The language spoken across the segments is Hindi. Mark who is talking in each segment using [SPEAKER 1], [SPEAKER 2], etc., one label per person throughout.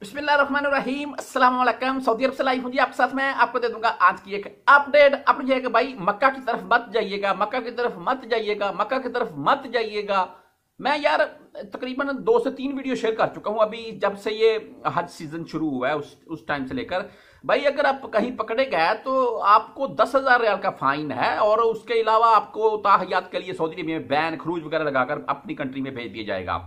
[SPEAKER 1] बिस्मिल्लाहिर्रहमानिर्रहीम अस्सलाम सऊदी अरब से लाइव हूँ जी आपके साथ मैं आपको दे दूंगा आज की एक अपडेट अपडेट यह है कि भाई मक्का की तरफ मत जाइएगा मक्का की तरफ मत जाइएगा मक्का की तरफ मत जाइएगा मैं यार तकरीबन दो से तीन वीडियो शेयर कर चुका हूँ अभी जब से ये हज सीजन शुरू हुआ है उस उस टाइम से लेकर भाई अगर आप कहीं पकड़े गए तो आपको दस हजार रियाल का फाइन है और उसके अलावा आपको ताहयात के लिए सऊदी अरबिया में बैन खरूज वगैरह लगाकर अपनी कंट्री में भेज दिया जाएगा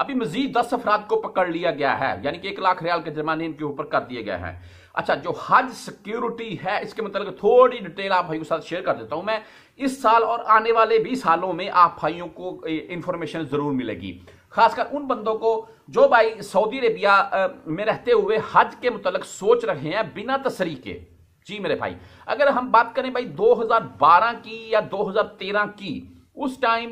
[SPEAKER 1] अभी मजीद दस अफराद को पकड़ लिया गया है यानी कि एक लाख रियाल के जुर्माने इनके ऊपर कर दिए गए हैं अच्छा जो हज सिक्योरिटी है इसके मतलब थोड़ी डिटेल आप भाइयों के साथ शेयर कर देता हूं मैं इस साल और आने वाले भी सालों में आप भाइयों को इंफॉर्मेशन जरूर मिलेगी खासकर उन बंदों को जो भाई सऊदी अरेबिया में रहते हुए हज के मुतलक सोच रहे हैं बिना तसरी के जी मेरे भाई अगर हम बात करें भाई 2012 की या 2013 की उस टाइम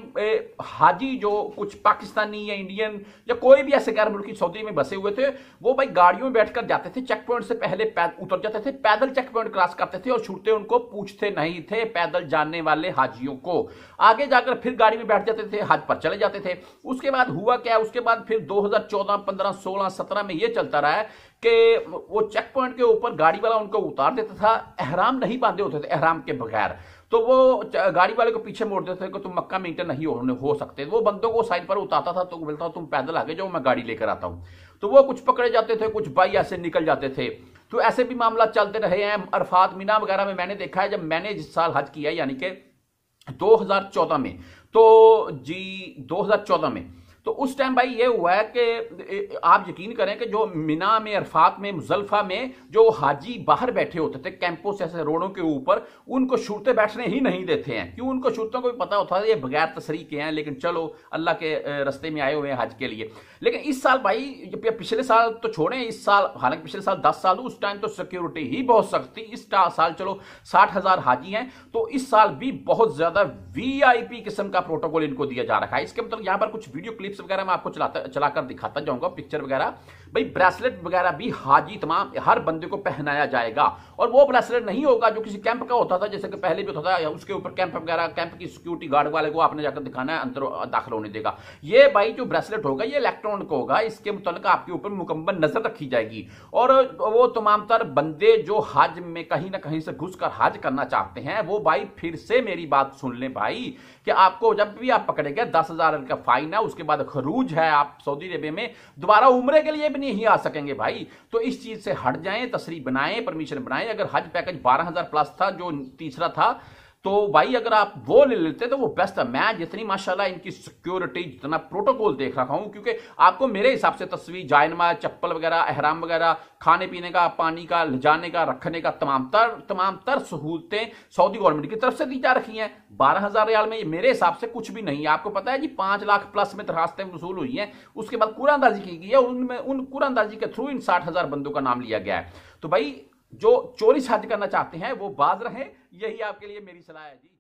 [SPEAKER 1] हाजी जो कुछ पाकिस्तानी या इंडियन या कोई भी ऐसे गैर मुल्की सऊदी में बसे हुए थे वो भाई गाड़ियों में बैठकर जाते थे चेक पॉइंट से पहले उतर जाते थे पैदल चेक पॉइंट क्रॉस करते थे और छूटते उनको पूछते नहीं थे पैदल जाने वाले हाजियों को आगे जाकर फिर गाड़ी में बैठ जाते थे हज पर चले जाते थे उसके बाद हुआ क्या उसके बाद फिर दो हजार चौदह पंद्रह सोलह सत्रह में यह चलता रहा है कि वो चेक पॉइंट के ऊपर गाड़ी वाला उनको उतार देता था एहराम नहीं बांधे होते थे एहराम के बगैर तो वो गाड़ी वाले को पीछे मोड़ देते थे कि तुम मक्का में इंटर नहीं होने हो सकते वो बंदों को साइड पर उतारता था तो बोलता तुम पैदल आगे जाओ मैं गाड़ी लेकर आता हूँ तो वो कुछ पकड़े जाते थे कुछ बाई ऐसे निकल जाते थे तो ऐसे भी मामला चलते रहे हैं अरफात मीना वगैरह में मैंने देखा है जब मैंने जिस साल हज किया यानी कि 2014 में तो जी 2014 में तो उस टाइम भाई ये हुआ है कि आप यकीन करें कि जो मीना में अरफात में मुजल्फा में जो हाजी बाहर बैठे होते थे कैंपों से ऐसे रोडों के ऊपर उनको शुरते बैठने ही नहीं देते हैं क्यों उनको शूरतों को भी पता होता है ये बगैर तसरी के हैं लेकिन चलो अल्लाह के रस्ते में आए हुए हैं हज के लिए लेकिन इस साल भाई पिछले साल तो छोड़ें इस साल हालांकि पिछले साल दस साल उस टाइम तो सिक्योरिटी ही बहुत सख्त थी इस साल चलो साठ हजार हाजी हैं तो इस साल भी बहुत ज्यादा वी किस्म का प्रोटोकॉल इनको दिया जा रखा है इसके मतलब यहां पर कुछ वीडियो क्लिप्स टिप्स वगैरह मैं आपको चलाता चलाकर दिखाता जाऊंगा पिक्चर वगैरह भाई ब्रेसलेट वगैरह भी हाजी तमाम हर बंदे को पहनाया जाएगा और वो ब्रेसलेट नहीं होगा जो किसी कैंप का होता था जैसे कि पहले भी होता था उसके ऊपर कैंप वगैरह कैंप की सिक्योरिटी गार्ड वाले को आपने जाकर दिखाना है अंदर दाखिल होने देगा ये भाई जो ब्रेसलेट होगा ये इलेक्ट्रॉनिक होगा इसके मुतल आपके ऊपर मुकम्मल नजर रखी जाएगी और वो तमाम तर बंदे जो हज में कहीं ना कहीं से घुस हज करना चाहते हैं वो भाई फिर से मेरी बात सुन लें भाई कि आपको जब भी आप पकड़े गए दस हजार का फाइन है उसके बाद खरूज है आप सऊदी अरेबिया में दोबारा उम्र के लिए भी नहीं आ सकेंगे भाई तो इस चीज़ से हट जाएं तस्री बनाएं परमिशन बनाएं अगर हज पैकेज बारह हज़ार प्लस था जो तीसरा था तो भाई अगर आप वो ले लेते तो वो बेस्ट है मैं जितनी माशाल्लाह इनकी सिक्योरिटी जितना प्रोटोकॉल देख रखा हूं क्योंकि आपको मेरे हिसाब से तस्वीर जायनमा चप्पल वगैरह अहराम वगैरह खाने पीने का पानी का ले जाने का रखने का तमाम तर तमाम तर सहूलतें सऊदी गवर्नमेंट की तरफ से दी जा रखी हैं बारह हजार रियाल में मेरे हिसाब से कुछ भी नहीं है आपको पता है जी पांच लाख प्लस में दरखास्तें वसूल हुई हैं उसके बाद कुरानंदाजी की गई है उनमें उन कुरानंदाजी के थ्रू इन साठ हजार बंदों का नाम लिया गया है तो भाई जो चोरी साझ करना चाहते हैं वो बाज रहे यही आपके लिए मेरी सलाह है जी